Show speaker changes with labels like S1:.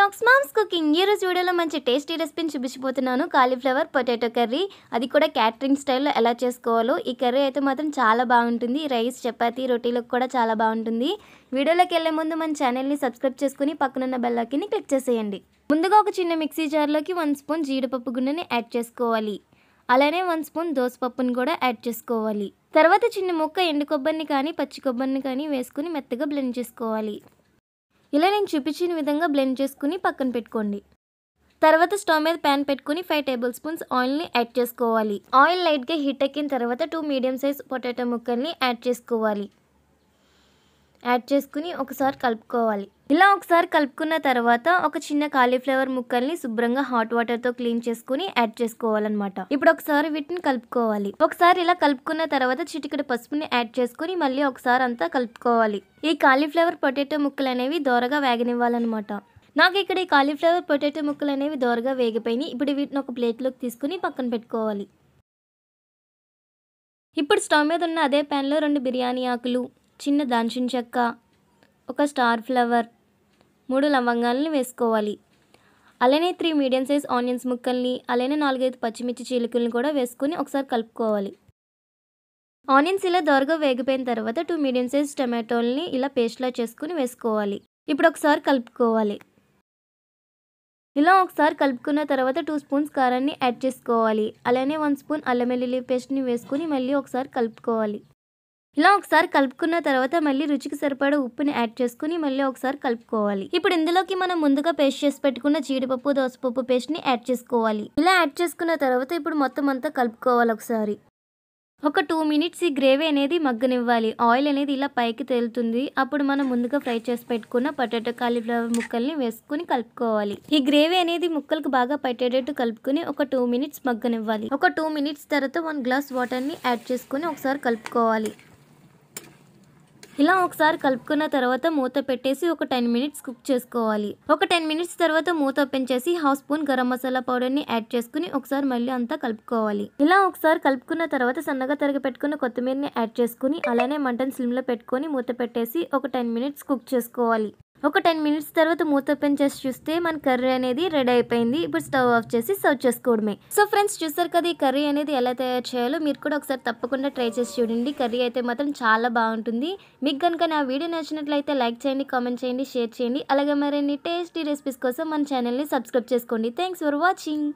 S1: talks moms cooking ఈ రోజు వీడియోలో మంచి టేస్టీ రెసిపీని చూపించిపోతున్నాను కాలీఫ్లవర్ పొటాటో కర్రీ అది కూడా క్యాటరింగ్ స్టైల్లో ఎలా చేసుకోవాలో ఈ కర్రీ అయితే మాత్రం చాలా బాగుంటుంది రైస్ చపాతీ రొటీలకు కూడా చాలా బాగుంటుంది వీడియోలోకి వెళ్ళే ముందు మన ఛానల్ని సబ్స్క్రైబ్ చేసుకుని పక్కనున్న బెల్లకిని క్లిక్ చేసేయండి ముందుగా ఒక చిన్న మిక్సీ జార్లోకి వన్ స్పూన్ జీడిపప్పు గుండెని యాడ్ చేసుకోవాలి అలానే వన్ స్పూన్ దోసపప్పును కూడా యాడ్ చేసుకోవాలి తర్వాత చిన్న ముక్క ఎండు కొబ్బరిని కానీ పచ్చి కొబ్బరిని కానీ వేసుకుని మెత్తగా బ్లెండ్ చేసుకోవాలి ఇలా నేను చూపించిన విధంగా బ్లెండ్ చేసుకుని పక్కన పెట్టుకోండి తర్వాత స్టవ్ మీద ప్యాన్ పెట్టుకుని ఫైవ్ టేబుల్ స్పూన్స్ ఆయిల్ని యాడ్ చేసుకోవాలి ఆయిల్ లైట్గా హీట్ ఎక్కిన తర్వాత టూ మీడియం సైజ్ పొటాటో ముక్కల్ని యాడ్ చేసుకోవాలి యాడ్ చేసుకుని ఒకసారి కలుపుకోవాలి ఇలా ఒకసారి కలుపుకున్న తర్వాత ఒక చిన్న కాలీఫ్లవర్ ముక్కల్ని శుభ్రంగా హాట్ వాటర్ తో క్లీన్ చేసుకుని యాడ్ చేసుకోవాలన్నమాట ఇప్పుడు ఒకసారి వీటిని కలుపుకోవాలి ఒకసారి ఇలా కలుపుకున్న తర్వాత చిటికడ పసుపుని యాడ్ చేసుకుని మళ్ళీ ఒకసారి అంతా కలుపుకోవాలి ఈ కాలీఫ్లవర్ పొటాటో ముక్కలు అనేవి దోరగా వేగనివ్వాలన్నమాట నాకు ఇక్కడ ఈ కాలీఫ్లవర్ పొటాటో ముక్కలు అనేవి దోరగా వేగిపోయినాయి ఇప్పుడు వీటిని ఒక ప్లేట్లోకి తీసుకుని పక్కన పెట్టుకోవాలి ఇప్పుడు స్టవ్ మీద ఉన్న అదే ప్యాన్లో రెండు బిర్యానీ ఆకులు చిన్న దాంచిన చెక్క ఒక స్టార్ ఫ్లవర్ మూడు లవంగాలను వేసుకోవాలి అలానే త్రీ మీడియం సైజ్ ఆనియన్స్ ముక్కల్ని అలానే నాలుగైదు పచ్చిమిర్చి చీలికలను కూడా వేసుకుని ఒకసారి కలుపుకోవాలి ఆనియన్స్ ఇలా దొరగా వేగిపోయిన తర్వాత టూ మీడియం సైజ్ టమాటోల్ని ఇలా పేస్ట్లా చేసుకుని వేసుకోవాలి ఇప్పుడు ఒకసారి కలుపుకోవాలి ఇలా ఒకసారి కలుపుకున్న తర్వాత టూ స్పూన్స్ కారాన్ని యాడ్ చేసుకోవాలి అలానే వన్ స్పూన్ అల్లం వెల్లుల్లి పేస్ట్ని వేసుకుని మళ్ళీ ఒకసారి కలుపుకోవాలి ఇలా ఒకసారి కలుపుకున్న తర్వాత మళ్ళీ రుచికి సరిపడ ఉప్పుని యాడ్ చేసుకుని మళ్ళీ ఒకసారి కలుపుకోవాలి ఇప్పుడు ఇందులోకి మనం ముందుగా పేస్ట్ చేసి పెట్టుకున్న జీడిపప్పు దోసపప్పు పేస్ట్ ని యాడ్ చేసుకోవాలి ఇలా యాడ్ చేసుకున్న తర్వాత ఇప్పుడు మొత్తం అంతా కలుపుకోవాలి ఒకసారి ఒక టూ మినిట్స్ ఈ గ్రేవీ అనేది మగ్గనివ్వాలి ఆయిల్ అనేది ఇలా పైకి తేలుతుంది అప్పుడు మనం ముందుగా ఫ్రై చేసి పెట్టుకున్న పొటాటో కాలీఫ్లవర్ ముక్కల్ని వేసుకుని కలుపుకోవాలి ఈ గ్రేవీ అనేది ముక్కలకు బాగా పట్టేటట్టు కలుపుకుని ఒక టూ మినిట్స్ మగ్గనివ్వాలి ఒక టూ మినిట్స్ తర్వాత వన్ గ్లాస్ వాటర్ని యాడ్ చేసుకుని ఒకసారి కలుపుకోవాలి ఇలా ఒకసారి కలుపుకున్న తర్వాత మూత పెట్టేసి ఒక టెన్ మినిట్స్ కుక్ చేసుకోవాలి ఒక టెన్ మినిట్స్ తర్వాత మూత ఓపెన్ చేసి హాఫ్ స్పూన్ గరం మసాలా పౌడర్ని యాడ్ చేసుకుని ఒకసారి మళ్ళీ అంతా కలుపుకోవాలి ఇలా ఒకసారి కలుపుకున్న తర్వాత సన్నగా తరిగి పెట్టుకున్న కొత్తిమీరని యాడ్ చేసుకుని అలానే స్లిమ్ స్లిమ్లో పెట్టుకొని మూత పెట్టేసి ఒక టెన్ మినిట్స్ కుక్ చేసుకోవాలి ఒక టెన్ మినిట్స్ తర్వాత మూత ఓపెన్ చేసి చూస్తే మన కర్రీ అనేది రెడీ అయిపోయింది ఇప్పుడు స్టవ్ ఆఫ్ చేసి సర్వ్ చేసుకోవడమే సో ఫ్రెండ్స్ చూసారు కదా ఈ కర్రీ అనేది ఎలా తయారు చేయాలో మీరు కూడా ఒకసారి తప్పకుండా ట్రై చేసి చూడండి కర్రీ అయితే మాత్రం చాలా బాగుంటుంది మీకు కనుక నా వీడియో నచ్చినట్లయితే లైక్ చేయండి కామెంట్ చేయండి షేర్ చేయండి అలాగే మరిన్ని టేస్టీ రెసిపీస్ కోసం మన ఛానల్ని సబ్స్క్రైబ్ చేసుకోండి థ్యాంక్స్ ఫర్ వాచింగ్